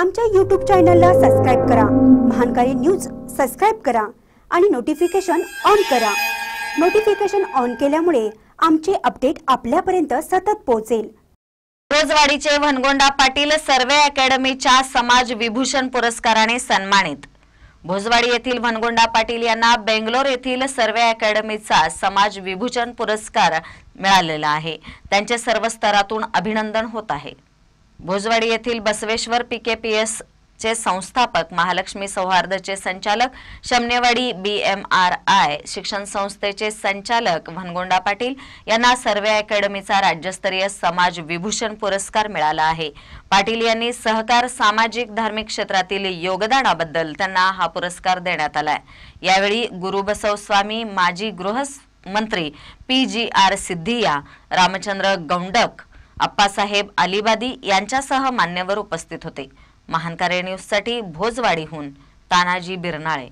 आमच्या यूट्यूब चॅनलला सबस्क्राईब करा महानकारी न्यूज सबस्क्राईब करा आणि नोटिफिकेशन ऑन करा नोटिफिकेशन ऑन केल्यामुळे आमचे अपडेट आपल्यापर्यंत सतत पोहोचेल रोजवाडीचे वनगोंडा पाटील सर्वे अकॅडमीच्या समाज विभूषण पुरस्काराने सन्मानित भोजवाडी येथील वनगोंडा पाटील यांना बेंगलोर येथील सर्वे अकॅडमीचा समाज विभूषण पुरस्कार मिळालेला आहे त्यांचे सर्व स्तरातून अभिनंदन होत आहे भोजवाडी येथील बसवेश्वर के पी एस चे संस्थापक महालक्ष्मी सौहार्दचे संचालक Shamnewadi B M R I शिक्षण संस्थेचे संचालक भनगोंडा पाटील यांना सर्वे अकॅडमीचा राज्यस्तरीय समाज विभूषण पुरस्कार मिळाला आहे पाटील यांनी सहकार सामाजिक धार्मिक क्षेत्रातील योगदानाबद्दल त्यांना हा पुरस्कार देण्यात आला यावेळी गुरु स्वामी माजी गृहमंत्री P G R Sindhia Ramchandra Goundak Appasaheb Alibadi यांच्यासह मान्यवर उपस्थित होते न्यूज न्यूजसाठी भोजवाडीहून तानाजी बिरनाळे